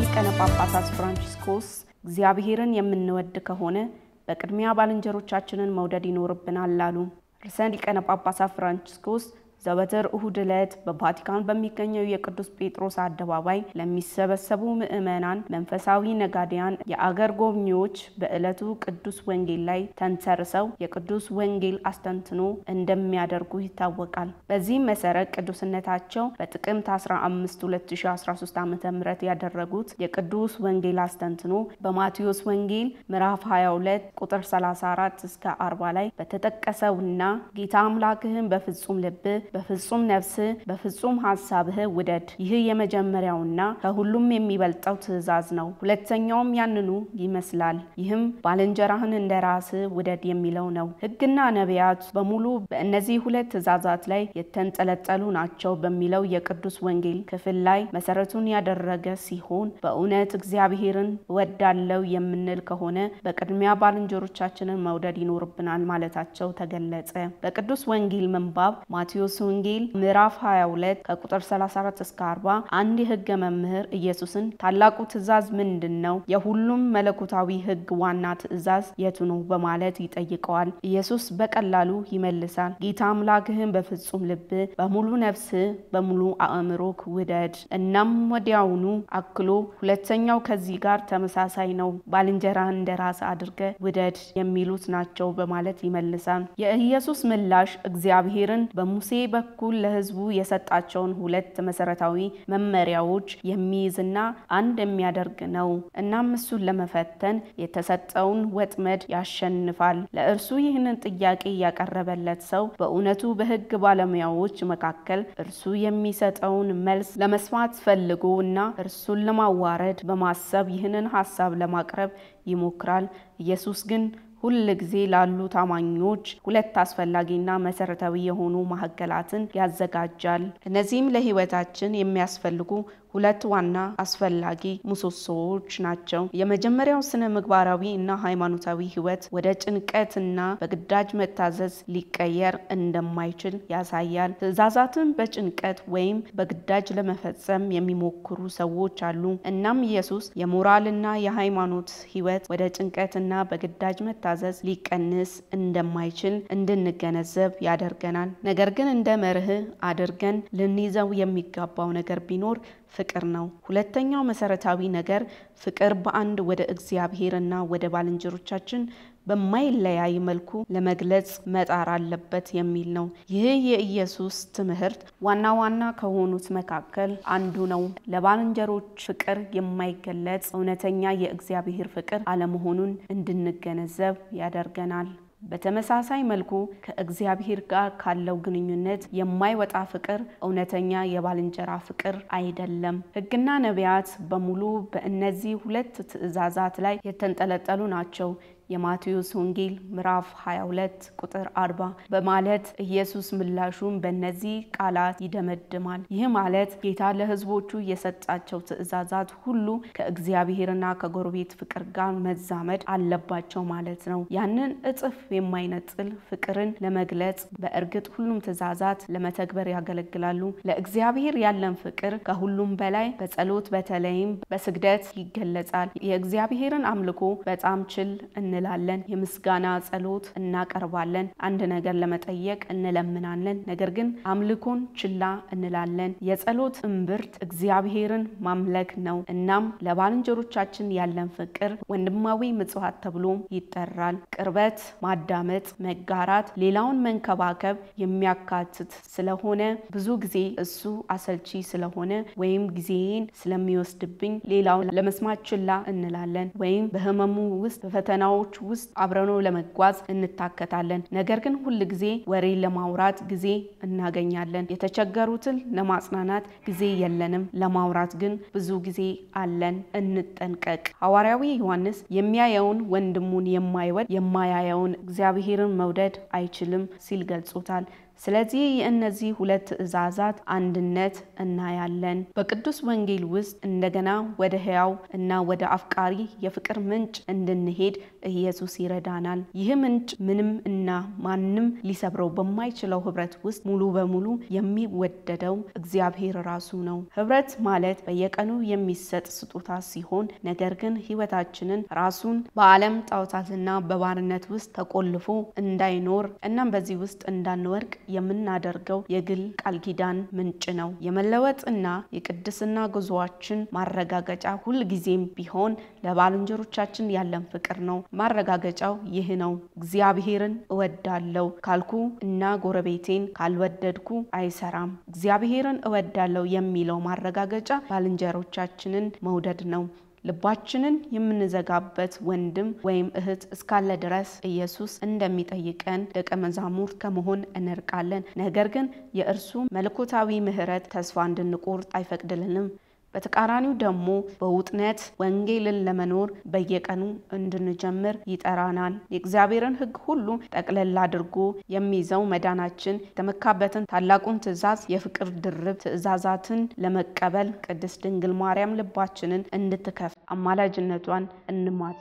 ሊቀነ ጳጳሳት ፍራንቺስኮስ እግዚአብሔርን የምንወድ ከሆነ በቅድሚያ ባልንጀሮቻችንን መውደድ ይኖርብናል አሉ። ርዕሰ ሊቀነ ጳጳሳት ፍራንቺስኮስ ዘወትር እሁድ ዕለት በቫቲካን በሚገኘው የቅዱስ ጴጥሮስ አደባባይ ለሚሰበሰቡ ምዕመናን፣ መንፈሳዊ ነጋዴያን፣ የአገር ጎብኚዎች በዕለቱ ቅዱስ ወንጌል ላይ ተንተርሰው የቅዱስ ወንጌል አስተንትኖ እንደሚያደርጉ ይታወቃል። በዚህም መሰረት ቅዱስነታቸው በጥቅምት 15 2013 ዓ ም ያደረጉት የቅዱስ ወንጌል አስተንትኖ በማቴዎስ ወንጌል ምዕራፍ 22 ቁጥር 34 እስከ 40 ላይ በተጠቀሰውና ጌታ አምላክህን በፍጹም ልብህ በፍጹም ነፍስህ በፍጹም ሀሳብህ ውደድ። ይህ የመጀመሪያውና ከሁሉም የሚበልጠው ትእዛዝ ነው። ሁለተኛውም ያንኑ ይመስላል። ይህም ባልንጀራህን እንደ ራስህ ውደድ የሚለው ነው። ሕግና ነቢያት በሙሉ በእነዚህ ሁለት ትእዛዛት ላይ የተንጠለጠሉ ናቸው በሚለው የቅዱስ ወንጌል ክፍል ላይ መሰረቱን ያደረገ ሲሆን በእውነት እግዚአብሔርን ወዳለው የምንል ከሆነ በቅድሚያ ባልንጀሮቻችንን መውደድ ይኖርብናል ማለታቸው ተገለጸ። በቅዱስ ወንጌል ምንባብ ማቴዎስ ወንጌል ምዕራፍ 22 ከቁጥር 34 እስከ 40 አንድ የህገ መምህር ኢየሱስን ታላቁ ትእዛዝ ምንድን ነው? የሁሉም መለኮታዊ ህግ ዋና ትእዛዝ የቱ ነው? በማለት ይጠይቀዋል። ኢየሱስ በቀላሉ ይመልሳል። ጌታ አምላክህን በፍጹም ልብ፣ በሙሉ ነፍስ፣ በሙሉ አእምሮክ ውደድ። እናም ወዲያውኑ አክሎ ሁለተኛው ከዚህ ጋር ተመሳሳይ ነው፣ ባልንጀራህን እንደ ራስ አድርገ ውደድ የሚሉት ናቸው በማለት ይመልሳል። የኢየሱስ ምላሽ እግዚአብሔርን በሙሴ በኩል ለህዝቡ የሰጣቸውን ሁለት መሰረታዊ መመሪያዎች የሚይዝና አንድ የሚያደርግ ነው። እናም እሱን ለመፈተን የተሰጠውን ወጥመድ ያሸንፋል። ለእርሱ ይህንን ጥያቄ ያቀረበለት ሰው በእውነቱ በህግ ባለሙያዎች መካከል እርሱ የሚሰጠውን መልስ ለመስማት ፈልጎ እና እርሱን ለማዋረድ በማሰብ ይህንን ሀሳብ ለማቅረብ ይሞክራል። ኢየሱስ ግን ሁል ጊዜ ላሉ ታማኞች ሁለት አስፈላጊና መሰረታዊ የሆኑ ማዕከላትን ያዘጋጃል። እነዚህም ለህይወታችን የሚያስፈልጉ ሁለት ዋና አስፈላጊ ምሰሶዎች ናቸው። የመጀመሪያው ስነ ምግባራዊ እና ሃይማኖታዊ ህይወት ወደ ጭንቀት እና በግዳጅ መታዘዝ ሊቀየር እንደማይችል ያሳያል። ትዕዛዛትን በጭንቀት ወይም በግዳጅ ለመፈጸም የሚሞክሩ ሰዎች አሉ። እናም ኢየሱስ የሞራልና የሃይማኖት ህይወት ወደ ጭንቀትና በግዳጅ መታዘዝ ሊቀንስ እንደማይችል እንድንገነዘብ ያደርገናል። ነገር ግን እንደ መርህ አድርገን ልንይዘው የሚገባው ነገር ቢኖር ፍቅር ነው። ሁለተኛው መሰረታዊ ነገር ፍቅር በአንድ ወደ እግዚአብሔርና ወደ ባልንጀሮቻችን በማይለያይ መልኩ ለመግለጽ መጣር አለበት የሚል ነው። ይህ የኢየሱስ ትምህርት ዋና ዋና ከሆኑት መካከል አንዱ ነው። ለባልንጀሮች ፍቅር የማይገለጽ እውነተኛ የእግዚአብሔር ፍቅር አለመሆኑን እንድንገነዘብ ያደርገናል። በተመሳሳይ መልኩ ከእግዚአብሔር ጋር ካለው ግንኙነት የማይወጣ ፍቅር እውነተኛ የባልንጀራ ፍቅር አይደለም። ሕግና ነቢያት በሙሉ በእነዚህ ሁለት ትእዛዛት ላይ የተንጠለጠሉ ናቸው። የማቴዎስ ወንጌል ምዕራፍ 22 ቁጥር 40 በማለት ኢየሱስ ምላሹን በእነዚህ ቃላት ይደመድማል። ይህ ማለት ጌታ ለሕዝቦቹ የሰጣቸው ትእዛዛት ሁሉ ከእግዚአብሔርና ከጎረቤት ፍቅር ጋር መዛመድ አለባቸው ማለት ነው። ያንን እጥፍ የማይነጥል ፍቅርን ለመግለጽ በእርግጥ ሁሉም ትእዛዛት ለመተግበር ያገለግላሉ። ለእግዚአብሔር ያለን ፍቅር ከሁሉም በላይ በጸሎት በተለይም በስግደት ይገለጻል። የእግዚአብሔርን አምልኮ በጣም ችል እን እንላለን፣ የምስጋና ጸሎት እናቀርባለን፣ አንድ ነገር ለመጠየቅ እንለምናለን። ነገር ግን አምልኮን ችላ እንላለን። የጸሎት እምብርት እግዚአብሔርን ማምለክ ነው። እናም ለባልንጀሮቻችን ያለን ፍቅር ወንድማዊ ምጽዋት ተብሎ ይጠራል። ቅርበት፣ ማዳመጥ፣ መጋራት፣ ሌላውን መንከባከብ የሚያካትት ስለሆነ ብዙ ጊዜ እሱ አሰልቺ ስለሆነ ወይም ጊዜን ስለሚወስድብኝ ሌላውን ለመስማት ችላ እንላለን ወይም በህመሙ ውስጥ በፈተናዎች ሁኔታዎች ውስጥ አብረኖ ለመጓዝ እንታከታለን። ነገር ግን ሁል ጊዜ ወሬ ለማውራት ጊዜ እናገኛለን። የተቸገሩትን ለማጽናናት ጊዜ የለንም፣ ለማውራት ግን ብዙ ጊዜ አለን። እንጠንቀቅ። ሐዋርያዊ ዮሐንስ የሚያየውን ወንድሙን የማይወድ የማያየውን እግዚአብሔርን መውደድ አይችልም ሲል ገልጾታል። ስለዚህ የእነዚህ ሁለት ትእዛዛት አንድነት እናያለን። በቅዱስ ወንጌል ውስጥ እንደገና ወደ ሕያው እና ወደ አፍቃሪ የፍቅር ምንጭ እንድንሄድ ኢየሱስ ይረዳናል። ይህ ምንጭ ምንም እና ማንም ሊሰብረው በማይችለው ህብረት ውስጥ ሙሉ በሙሉ የሚወደደው እግዚአብሔር ራሱ ነው። ህብረት ማለት በየቀኑ የሚሰጥ ስጦታ ሲሆን ነገር ግን ህይወታችንን ራሱን በዓለም ጣዖታትና በባርነት ውስጥ ተቆልፎ እንዳይኖር እናም በዚህ ውስጥ እንዳንወድቅ የምናደርገው የግል ቃል ኪዳን ምንጭ ነው። የመለወጥና የቅድስና ጉዞአችን ማረጋገጫ ሁልጊዜም ቢሆን ለባልንጀሮቻችን ያለን ፍቅር ነው። ማረጋገጫው ይህ ነው። እግዚአብሔርን እወዳለው ካልኩ እና ጎረቤቴን ካልወደድኩ አይሰራም። እግዚአብሔርን እወዳለው የሚለው ማረጋገጫ ባልንጀሮቻችንን መውደድ ነው። ልባችንን የምንዘጋበት ወንድም ወይም እህት እስካለ ድረስ ኢየሱስ እንደሚጠይቀን ደቀ መዛሙርት ከመሆን እንርቃለን። ነገር ግን የእርሱ መለኮታዊ ምሕረት ተስፋ እንድንቆርጥ አይፈቅድልንም። በተቃራኒው ደግሞ በውጥነት ወንጌልን ለመኖር በየቀኑ እንድንጀምር ይጠራናል። የእግዚአብሔርን ሕግ ሁሉ ጠቅለል አድርጎ የሚይዘው መዳናችን የተመካበትን ታላቁን ትእዛዝ የፍቅር ድርብ ትእዛዛትን ለመቀበል ቅድስት ድንግል ማርያም ልባችንን እንድትከፍት አማላጅነቷን እንማል።